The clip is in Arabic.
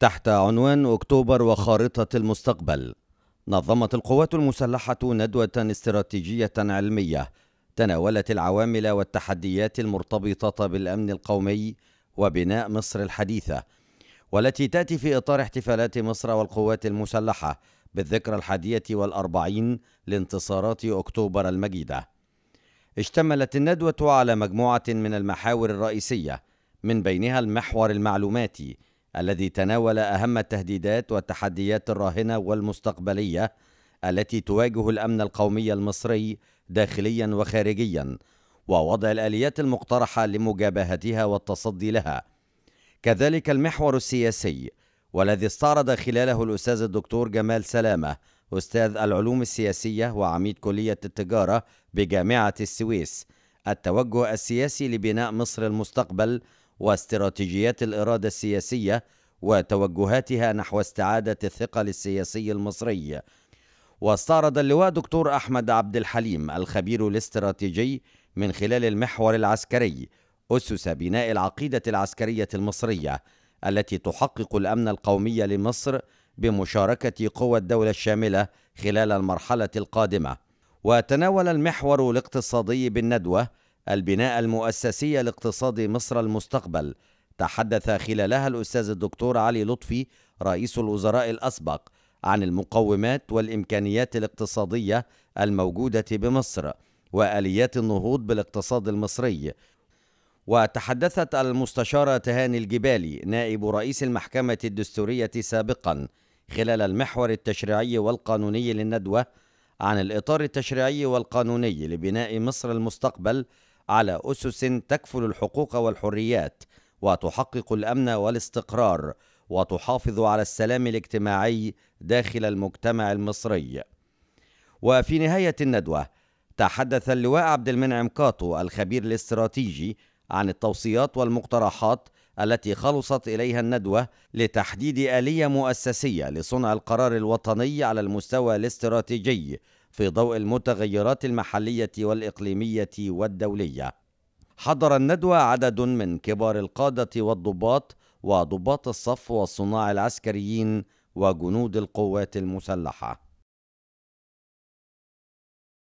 تحت عنوان أكتوبر وخارطة المستقبل نظمت القوات المسلحة ندوة استراتيجية علمية تناولت العوامل والتحديات المرتبطة بالأمن القومي وبناء مصر الحديثة والتي تأتي في إطار احتفالات مصر والقوات المسلحة بالذكرى الحادية والأربعين لانتصارات أكتوبر المجيدة اشتملت الندوة على مجموعة من المحاور الرئيسية من بينها المحور المعلوماتي الذي تناول أهم التهديدات والتحديات الراهنة والمستقبلية التي تواجه الأمن القومي المصري داخليا وخارجيا ووضع الآليات المقترحة لمجابهتها والتصدي لها كذلك المحور السياسي والذي استعرض خلاله الأستاذ الدكتور جمال سلامة أستاذ العلوم السياسية وعميد كلية التجارة بجامعة السويس التوجه السياسي لبناء مصر المستقبل واستراتيجيات الإرادة السياسية وتوجهاتها نحو استعادة الثقة للسياسي المصري واستعرض اللواء دكتور أحمد عبد الحليم الخبير الاستراتيجي من خلال المحور العسكري أسس بناء العقيدة العسكرية المصرية التي تحقق الأمن القومي لمصر بمشاركة قوى الدولة الشاملة خلال المرحلة القادمة وتناول المحور الاقتصادي بالندوة البناء المؤسسي لاقتصاد مصر المستقبل تحدث خلالها الأستاذ الدكتور علي لطفي رئيس الوزراء الأسبق عن المقومات والإمكانيات الاقتصادية الموجودة بمصر وآليات النهوض بالاقتصاد المصري وتحدثت المستشارة تهاني الجبالي نائب رئيس المحكمة الدستورية سابقا خلال المحور التشريعي والقانوني للندوة عن الإطار التشريعي والقانوني لبناء مصر المستقبل على أسس تكفل الحقوق والحريات وتحقق الأمن والاستقرار وتحافظ على السلام الاجتماعي داخل المجتمع المصري. وفي نهاية الندوة تحدث اللواء عبد المنعم كاتو الخبير الاستراتيجي عن التوصيات والمقترحات التي خلصت إليها الندوة لتحديد آلية مؤسسية لصنع القرار الوطني على المستوى الاستراتيجي في ضوء المتغيرات المحلية والإقليمية والدولية. حضر الندوة عدد من كبار القادة والضباط وضباط الصف والصناع العسكريين وجنود القوات المسلحه